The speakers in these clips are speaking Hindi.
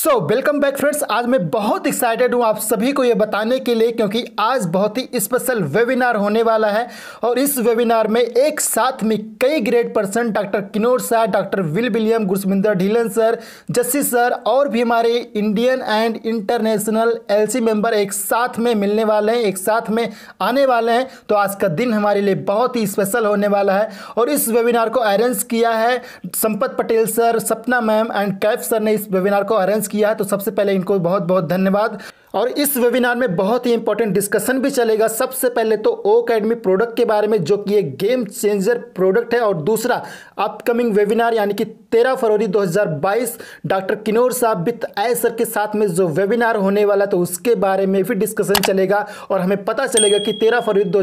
सो वेलकम बैक फ्रेंड्स आज मैं बहुत एक्साइटेड हूँ आप सभी को ये बताने के लिए क्योंकि आज बहुत ही स्पेशल वेबिनार होने वाला है और इस वेबिनार में एक साथ में कई great person doctor Kinor Shah doctor will William Gursaminder Dhillon sir Jassi sir और भी हमारे इंडियन एंड इंटरनेशनल सी मेंबर एक साथ में मिलने वाले हैं एक साथ में आने वाले हैं तो आज का दिन हमारे लिए बहुत ही स्पेशल होने वाला है और इस वेबिनार को अरेंज किया है Sampat Patel sir Sapna ma'am and Kaif sir ने इस वेबिनार को अरेंज किया है तो सबसे पहले इनको बहुत बहुत धन्यवाद और इस वेबिनार में बहुत ही इंपॉर्टेंट डिस्कशन भी चलेगा सबसे पहले तो ओ अकेडमी प्रोडक्ट के बारे में जो कि एक गेम चेंजर प्रोडक्ट है और दूसरा अपकमिंग वेबिनार यानी कि 13 फरवरी 2022 डॉक्टर किन्नौर साहब वित्त आय सर के साथ में जो वेबिनार होने वाला तो उसके बारे में भी डिस्कशन चलेगा और हमें पता चलेगा कि तेरह फरवरी दो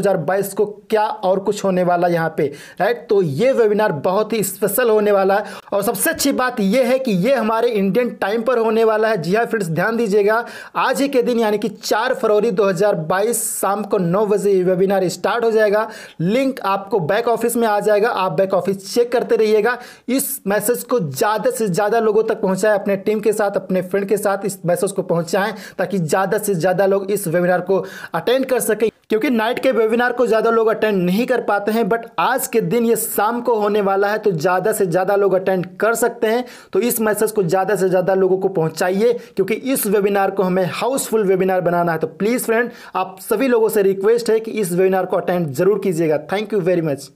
को क्या और कुछ होने वाला यहाँ पे राइट तो ये वेबिनार बहुत ही स्पेशल होने वाला है और सबसे अच्छी बात यह है कि ये हमारे इंडियन टाइम पर होने वाला है जी हाँ फ्रेंड्स ध्यान दीजिएगा आज ही के दिन यानी कि 4 फरवरी 2022 शाम को 9 बजे ये वेबिनार स्टार्ट हो जाएगा लिंक आपको बैक ऑफिस में आ जाएगा आप बैक ऑफिस चेक करते रहिएगा इस मैसेज को ज़्यादा से ज़्यादा लोगों तक पहुँचाएँ अपने टीम के साथ अपने फ्रेंड के साथ इस मैसेज को पहुँचाएँ ताकि ज़्यादा से ज़्यादा लोग इस वेबिनार को अटेंड कर सकें क्योंकि नाइट के वेबिनार को ज़्यादा लोग अटेंड नहीं कर पाते हैं बट आज के दिन ये शाम को होने वाला है तो ज़्यादा से ज़्यादा लोग अटेंड कर सकते हैं तो इस मैसेज को ज़्यादा से ज़्यादा लोगों को पहुंचाइए क्योंकि इस वेबिनार को हमें हाउसफुल वेबिनार बनाना है तो प्लीज़ फ्रेंड आप सभी लोगों से रिक्वेस्ट है कि इस वेबिनार को अटेंड जरूर कीजिएगा थैंक यू वेरी मच